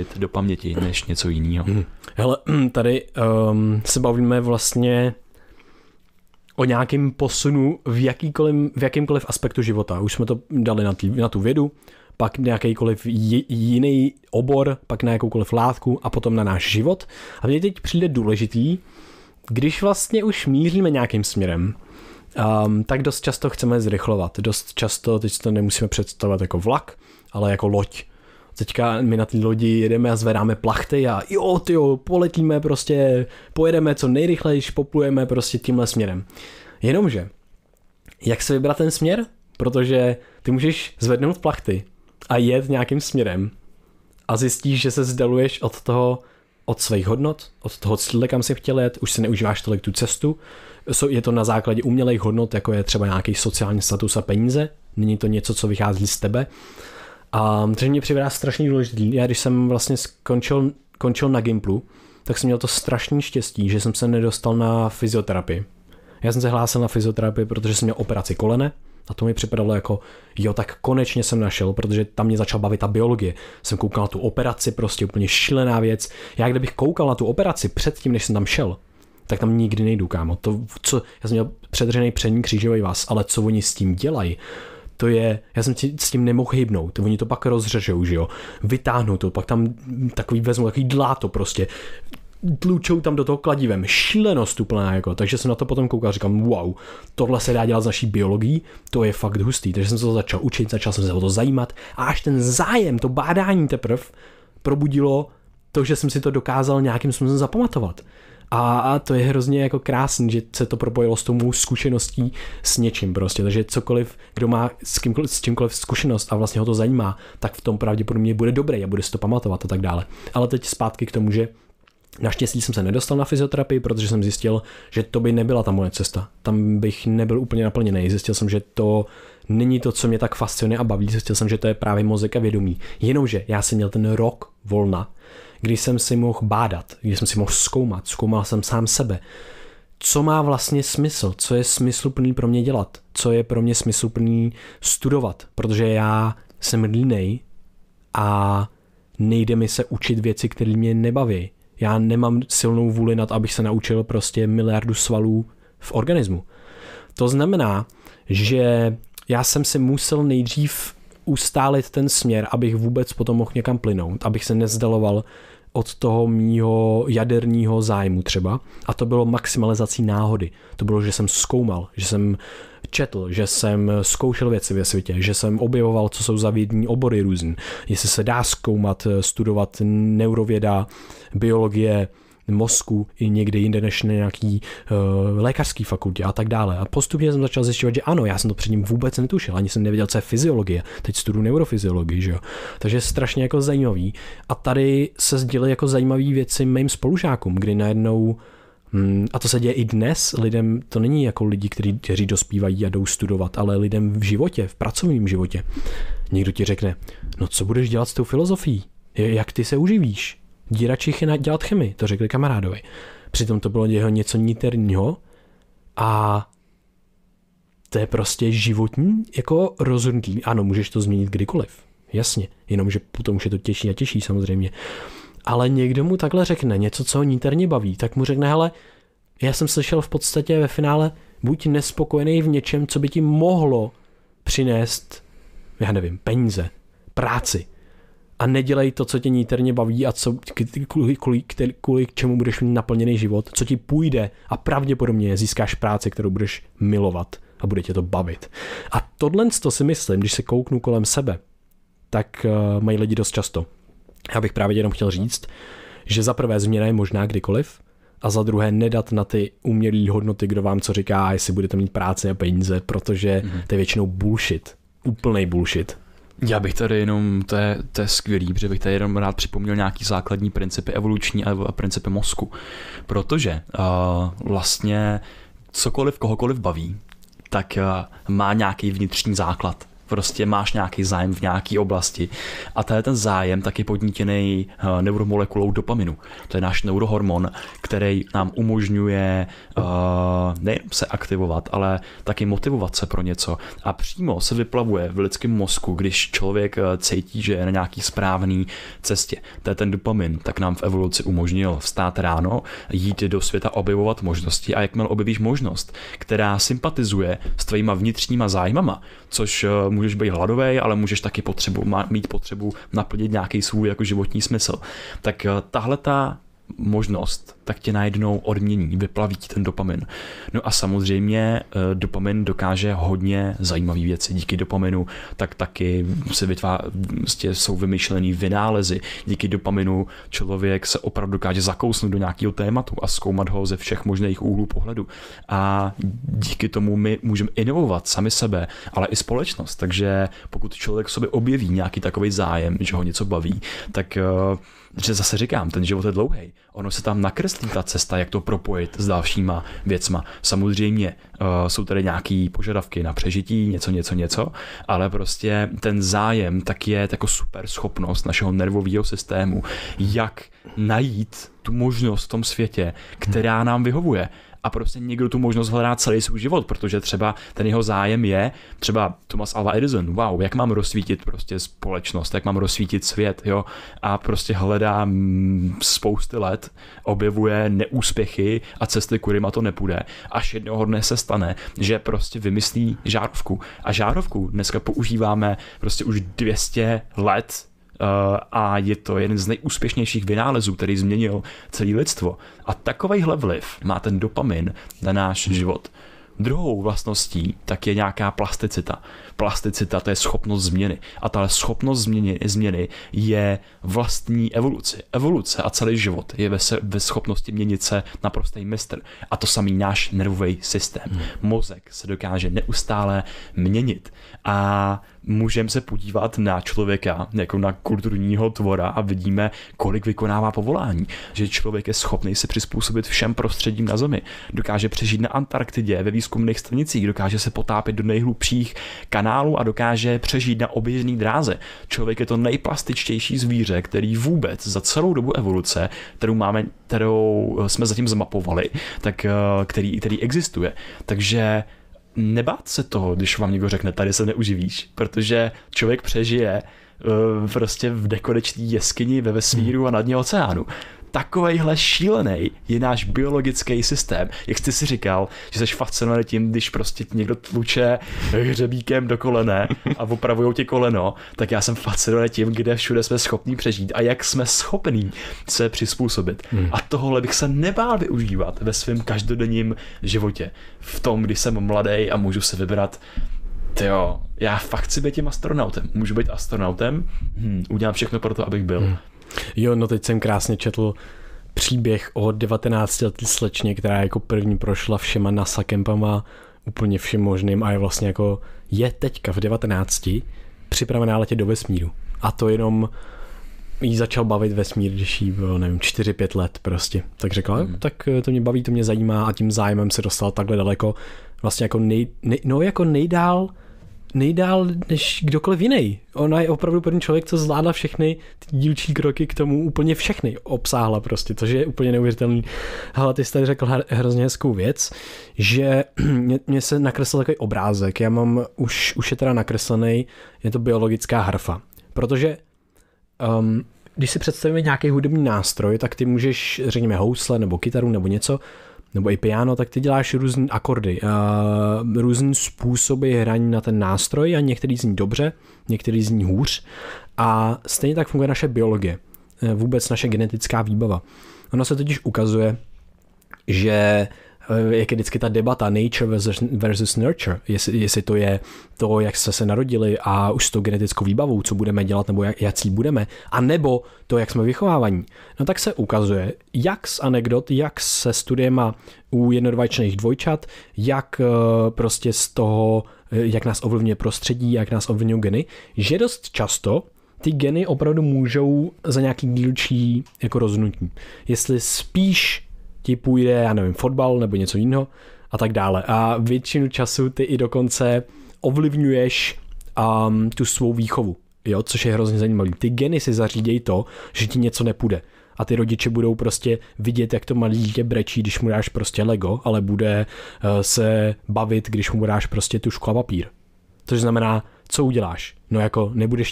vloupit do paměti než něco jiného. Hmm. Hele, hmm, tady um, se bavíme vlastně o nějakém posunu v, jakýkoliv, v jakýmkoliv aspektu života. Už jsme to dali na, tý, na tu vědu, pak na jakýkoliv jiný obor, pak na jakoukoliv látku a potom na náš život. A mě teď přijde důležitý, když vlastně už míříme nějakým směrem, um, tak dost často chceme zrychlovat. Dost často, teď to nemusíme představovat jako vlak, ale jako loď teďka my na té lodi jedeme a zvedáme plachty a jo, ty jo, poletíme prostě, pojedeme co nejrychleji, poplujeme prostě tímhle směrem. Jenomže, jak se vybrat ten směr? Protože ty můžeš zvednout plachty a jet nějakým směrem a zjistíš, že se zdaluješ od toho, od svých hodnot, od toho cíle, kam si chtěl jet, už si neužíváš tolik tu cestu, je to na základě umělých hodnot, jako je třeba nějaký sociální status a peníze, není to něco, co vychází z tebe a to mě připadá strašně důležitý. Já když jsem vlastně skončil, končil na Gimplu, tak jsem měl to strašné štěstí, že jsem se nedostal na fyzioterapii. Já jsem se hlásil na fyzioterapii, protože jsem měl operaci kolene a to mi připadalo jako, jo, tak konečně jsem našel, protože tam mě začal bavit ta biologie. Jsem koukal na tu operaci, prostě úplně šílená věc. Já kdybych koukal na tu operaci předtím, než jsem tam šel, tak tam nikdy nejdu, kámo. To, co, já jsem měl předřený přední křížový vás, ale co oni s tím dělají, to je, já jsem s tím nemohl hybnout, oni to pak rozřežou, že jo, vytáhnou to, pak tam takový vezmu takový dláto prostě, tlučou tam do toho kladivem, šílenost úplná, jako, takže jsem na to potom koukal a říkám, wow, tohle se dá dělat z naší biologií, to je fakt hustý, takže jsem se to začal učit, začal jsem se o to zajímat a až ten zájem, to bádání teprv probudilo to, že jsem si to dokázal nějakým způsobem zapamatovat. A to je hrozně jako krásný, že se to propojilo s tomu zkušeností s něčím prostě. Takže cokoliv, kdo má s, kýmkoliv, s čímkoliv zkušenost a vlastně ho to zajímá, tak v tom pravděpodobně bude dobré, a bude si to pamatovat a tak dále. Ale teď zpátky k tomu, že Naštěstí jsem se nedostal na fyzioterapii, protože jsem zjistil, že to by nebyla ta moje cesta. Tam bych nebyl úplně naplněný. Zjistil jsem, že to není to, co mě tak fascinuje a baví. Zjistil jsem, že to je právě mozek a vědomí. Jenomže já jsem měl ten rok volna, kdy jsem si mohl bádat, kdy jsem si mohl zkoumat, zkoumal jsem sám sebe. Co má vlastně smysl, co je smysluplný pro mě dělat, co je pro mě smysluplný studovat, protože já jsem línej a nejde mi se učit věci, které mě nebaví. Já nemám silnou vůli nad, abych se naučil prostě miliardu svalů v organismu. To znamená, že já jsem si musel nejdřív ustálit ten směr, abych vůbec potom mohl někam plynout, abych se nezdaloval od toho mýho jaderního zájmu třeba. A to bylo maximalizací náhody. To bylo, že jsem zkoumal, že jsem četl, že jsem zkoušel věci ve světě, že jsem objevoval, co jsou za vědní obory různý, jestli se dá zkoumat, studovat neurověda, biologie, mozku i někde jinde než na nějaký uh, lékařský fakultě a tak dále. A postupně jsem začal zjišťovat, že ano, já jsem to ním vůbec netušil, ani jsem nevěděl, co je fyziologie. Teď studuju neurofyziologii, že jo. Takže je strašně jako zajímavý. A tady se sdělily jako zajímavé věci mým spolužákům, kdy najednou hm, a to se děje i dnes. Lidem to není jako lidi, kteří, kteří dospívají a jdou studovat, ale lidem v životě, v pracovním životě. Někdo ti řekne, no co budeš dělat s tou filozofií? Jak ty se uživíš? díra Čichyna dělat chemii, to řekli kamarádovi. Přitom to bylo jeho něco niterního a to je prostě životní jako rozhodnutí. Ano, můžeš to změnit kdykoliv, jasně, jenomže potom už je to těžší a těžší samozřejmě. Ale někdo mu takhle řekne něco, co ho niterně baví, tak mu řekne, hele, já jsem slyšel v podstatě ve finále, buď nespokojený v něčem, co by ti mohlo přinést, já nevím, peníze, práci, a nedělej to, co tě níterně baví a co, kvůli, kvůli, kvůli čemu budeš mít naplněný život, co ti půjde a pravděpodobně získáš práci, kterou budeš milovat a bude tě to bavit. A tohle to si myslím, když se kouknu kolem sebe, tak uh, mají lidi dost často. Já bych právě jenom chtěl říct, že za prvé změna je možná kdykoliv, a za druhé nedat na ty umělé hodnoty, kdo vám co říká, jestli budete mít práci a peníze, protože mm-hmm. to je většinou bullshit. Úplnej bullshit. Já bych tady jenom, to je, to je skvělý, protože bych tady jenom rád připomněl nějaký základní principy evoluční a principy mozku. Protože uh, vlastně cokoliv kohokoliv baví, tak uh, má nějaký vnitřní základ prostě máš nějaký zájem v nějaké oblasti. A tady ten zájem tak je podnítěný eh, neuromolekulou dopaminu. To je náš neurohormon, který nám umožňuje uh, eh, nejen se aktivovat, ale taky motivovat se pro něco. A přímo se vyplavuje v lidském mozku, když člověk eh, cítí, že je na nějaký správný cestě. To je ten dopamin, tak nám v evoluci umožnil vstát ráno, jít do světa, objevovat možnosti a jakmile objevíš možnost, která sympatizuje s tvýma vnitřníma zájmama, což můžeš být hladový, ale můžeš taky potřebu, mít potřebu naplnit nějaký svůj jako životní smysl. Tak eh, tahle ta možnost tak tě najednou odmění, vyplaví ti ten dopamin. No a samozřejmě eh, dopamin dokáže hodně zajímavý věci. Díky dopaminu tak taky se vytvá, prostě jsou vymyšlený vynálezy. Díky dopaminu člověk se opravdu dokáže zakousnout do nějakého tématu a zkoumat ho ze všech možných úhlů pohledu. A díky tomu my můžeme inovovat sami sebe, ale i společnost. Takže pokud člověk sobě objeví nějaký takový zájem, že ho něco baví, tak eh, že zase říkám, ten život je dlouhý. Ono se tam nakreslí vlastně ta cesta, jak to propojit s dalšíma věcma. Samozřejmě uh, jsou tady nějaké požadavky na přežití, něco, něco, něco, ale prostě ten zájem tak je jako super schopnost našeho nervového systému, jak najít tu možnost v tom světě, která nám vyhovuje a prostě někdo tu možnost hledá celý svůj život, protože třeba ten jeho zájem je třeba Thomas Alva Edison, wow, jak mám rozsvítit prostě společnost, jak mám rozsvítit svět, jo, a prostě hledá mm, spousty let, objevuje neúspěchy a cesty, kudy má to nepůjde, až jednoho dne se stane, že prostě vymyslí žárovku a žárovku dneska používáme prostě už 200 let Eh, a je to jeden z nejúspěšnějších vynálezů, který změnil celé lidstvo. A takovýhle vliv má ten dopamin na náš život. Druhou vlastností tak je nějaká plasticita. Plasticita to je schopnost změny. A ta schopnost změny, změny je vlastní evoluci. Evoluce a celý život je ve, se, ve schopnosti měnit se naprostý mistr. A to samý náš nervový systém. Hmm. Mozek se dokáže neustále měnit. A můžeme se podívat na člověka jako na kulturního tvora a vidíme, kolik vykonává povolání. Že člověk je schopný se přizpůsobit všem prostředím na Zemi. Dokáže přežít na Antarktidě, ve výzkumných stanicích, dokáže se potápět do nejhlubších kanálů a dokáže přežít na oběžný dráze. Člověk je to nejplastičtější zvíře, který vůbec za celou dobu evoluce, kterou máme, kterou eh, jsme zatím zmapovali, tak eh, který, který existuje. Takže nebát se toho, když vám někdo řekne, tady se neuživíš, protože člověk přežije eh, prostě v dekodeční jeskyni ve vesmíru a na dně oceánu takovejhle šílený je náš biologický systém. Jak jsi si říkal, že jsi fascinovaný tím, když prostě někdo tluče hřebíkem do kolene a opravujou ti koleno, tak já jsem fascinovaný tím, kde všude jsme schopní přežít a jak jsme schopní se přizpůsobit. Hmm. A tohle bych se nebál využívat ve svém každodenním životě. V tom, když jsem mladý a můžu se vybrat jo, já fakt chci být tím astronautem. Můžu být astronautem, hmm, udělám všechno pro to, abych byl. Hmm. Jo, no teď jsem krásně četl příběh o 19 letý slečně, která jako první prošla všema NASA kempama, úplně všem možným a je vlastně jako je teďka v 19 připravená letět do vesmíru. A to jenom jí začal bavit vesmír, když jí bylo, nevím, 4-5 let prostě. Tak řekla, hmm. tak eh, to mě baví, to mě zajímá a tím zájmem se dostal takhle daleko. Vlastně jako nej, nej, no jako nejdál nejdál než kdokoliv jiný. Ona je opravdu první člověk, co zvládla všechny ty dílčí kroky k tomu úplně všechny obsáhla prostě, což je úplně neuvěřitelný. Hele, ty jsi tady řekl hrozně hezkou věc, že mě, mě se nakreslil takový obrázek. Já mám, už, už je teda nakreslený, je to biologická harfa. Protože um, když si představíme nějaký hudební nástroj, tak ty můžeš, řekněme, housle nebo kytaru nebo něco, nebo i piano, tak ty děláš různé akordy, uh, eh, různé způsoby hraní na ten nástroj a některý zní dobře, některý zní hůř a stejně tak funguje naše biologie, eh, vůbec naše genetická výbava. Ono se totiž ukazuje, že Eh, jak je vždycky ta debata nature versus, versus nurture, jestli, jestli to je to, jak jsme se narodili a už s tou genetickou výbavou, co budeme dělat nebo jak, jaký budeme, a nebo to, jak jsme vychovávaní. No tak se ukazuje, jak z anekdot, jak se studiema u jednodvajčných dvojčat, jak eh, prostě z toho, eh, jak nás ovlivňuje prostředí, jak nás ovlivňují geny, že dost často ty geny opravdu můžou za nějaký dílčí jako roznutí. Jestli spíš ti půjde, já nevím, fotbal nebo něco jiného a tak dále. A většinu času ty i dokonce ovlivňuješ um, tu svou výchovu, jo, což je hrozně zajímavý. Ty geny si zařídějí to, že ti něco nepůjde a ty rodiče budou prostě vidět, jak to malý dítě brečí, když mu dáš prostě Lego, ale bude eh, se bavit, když mu dáš prostě tušku a papír. Což znamená, co uděláš? No jako nebudeš